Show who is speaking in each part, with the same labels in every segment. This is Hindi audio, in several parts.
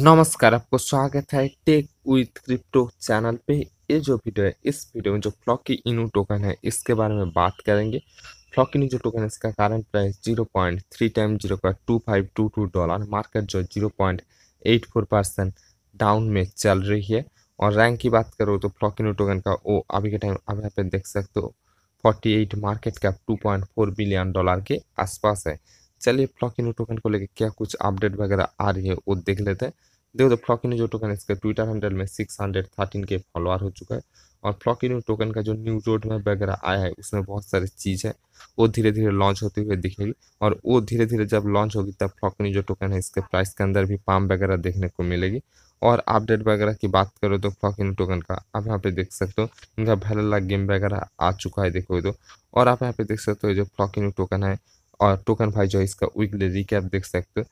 Speaker 1: नमस्कार आपको स्वागत है टेक विथ क्रिप्टो चैनल पे ये जो वीडियो है इस वीडियो में जो फ्लॉकी इनू टोकन है इसके बारे में बात करेंगे फ्लॉकी इनू जो टोकन है इसका current price zero point three time zero का two five two two dollar market जो zero point eight four percent down में चल रही है और रैंक की बात करो तो फ्लॉक इनू टोकन का वो अभी के टाइम आप यहाँ पे देख सकते हो forty eight market cap two point four billion dollar के आसपास है चलिए फ्लॉकिनो टोकन को लेकर क्या कुछ अपडेट वगैरह आ रही है वो देख लेते हैं देखो तो फ्लॉकिनो जो टोकन है इसका ट्विटर हैंडल में सिक्स हंड्रेड थर्टीन के फॉलोअर हो चुका है और फ्लॉकिनो टोकन का जो न्यू रोड मैप वगैरह आया है उसमें बहुत सारी चीज़ है वो धीरे धीरे लॉन्च होती हुई दिखेगी और वो धीरे धीरे जब लॉन्च होगी तब फ्लॉकिनो जो टोकन है इसके प्राइस के अंदर भी पाम वगैरह देखने को मिलेगी और अपडेट वगैरह की बात करो तो फ्लॉकिन टोकन का आप यहाँ पे देख सकते हो इनका भरला गेम वगैरह आ चुका है देखो तो और आप यहाँ पे देख सकते हो जो फ्लॉकिन टोकन है और टोकन फाइव जो है इसका वीकली रिकैप देख सकते हो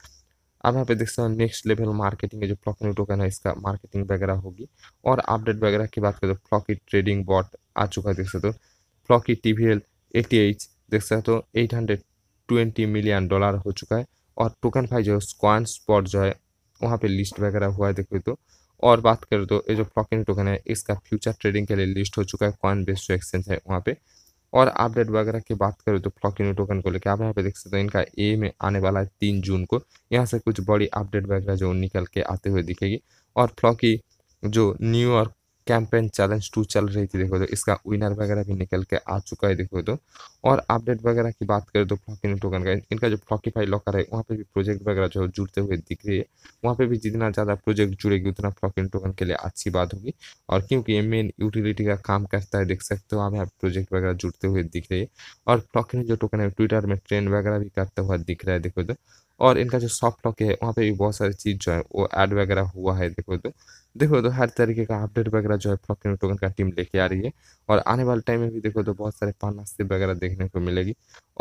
Speaker 1: आप यहाँ पे देख सकते हो नेक्स्ट लेवल मार्केटिंग है जो फ्लॉकिनी टोकन है इसका मार्केटिंग वगैरह होगी और अपडेट वगैरह की बात करें तो फ्लॉकी ट्रेडिंग बॉट आ चुका है देख सकते हो Floki T V L A H देख सकते हो eight hundred twenty million dollar हो चुका है और टोकन फाइव जो है स्क्वान स्पॉट जो है वहाँ पे लिस्ट वगैरह हुआ है देखो तो और बात करें तो ये जो फ्लॉकिंग टोकन है इसका फ्यूचर ट्रेडिंग के लिए लिस्ट हो चुका है कॉइन बेस्ड जो एक्सचेंज है वहाँ पे और अपडेट वगैरह की बात करें तो फ्लॉकिनो टोकन को लेकर आप यहाँ पे देख सकते हो इनका ए में आने वाला है तीन जून को यहाँ से कुछ बड़ी अपडेट वगैरह जो निकल के आते हुए दिखेगी और फ्लॉकी जो न्यूयॉर्क कैंपेन चैलेंज टू चल रही थी देखो तो इसका विनर वगैरह भी निकल के आ चुका है देखो तो और अपडेट वगैरह की बात करें तो फ्लॉकिन टोकन का इनका जो फ्लॉकीफाई लॉकर है वहाँ पे भी प्रोजेक्ट वगैरह जो जुड़ते हुए दिख रही है वहाँ पे भी जितना ज़्यादा प्रोजेक्ट जुड़ेगी उतना फ्लॉकिन टोकन के लिए अच्छी बात होगी और क्योंकि ये मेन यूटिलिटी का काम करता है देख सकते हो आप यहाँ प्रोजेक्ट वगैरह जुड़ते हुए दिख रही है और फ्लॉकिन जो टोकन है ट्विटर में ट्रेंड वगैरह भी करता हुआ दिख रहा है देखो तो और इनका जो सॉफ्ट लॉक है वहाँ पे भी बहुत सारी चीज़ जो है वो ऐड वगैरह हुआ है देखो तो देखो तो हर तरीके का अपडेट वगैरह जो है फ्लॉकिंग टोकन का टीम लेके आ रही है और आने वाले टाइम में भी देखो तो बहुत सारे पानास्ती वगैरह देखने को मिलेगी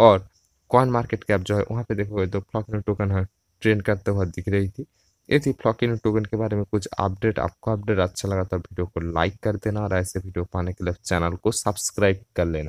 Speaker 1: और कॉइन मार्केट कैप जो है वहाँ पे देखोगे तो फ्लॉकिंग टोकन है ट्रेंड करते हुए दिख रही थी ये थी फ्लॉकिन टोकन के बारे में कुछ अपडेट आपको अपडेट अच्छा लगा तो वीडियो को लाइक कर देना और ऐसे वीडियो पाने के लिए चैनल को सब्सक्राइब कर लेना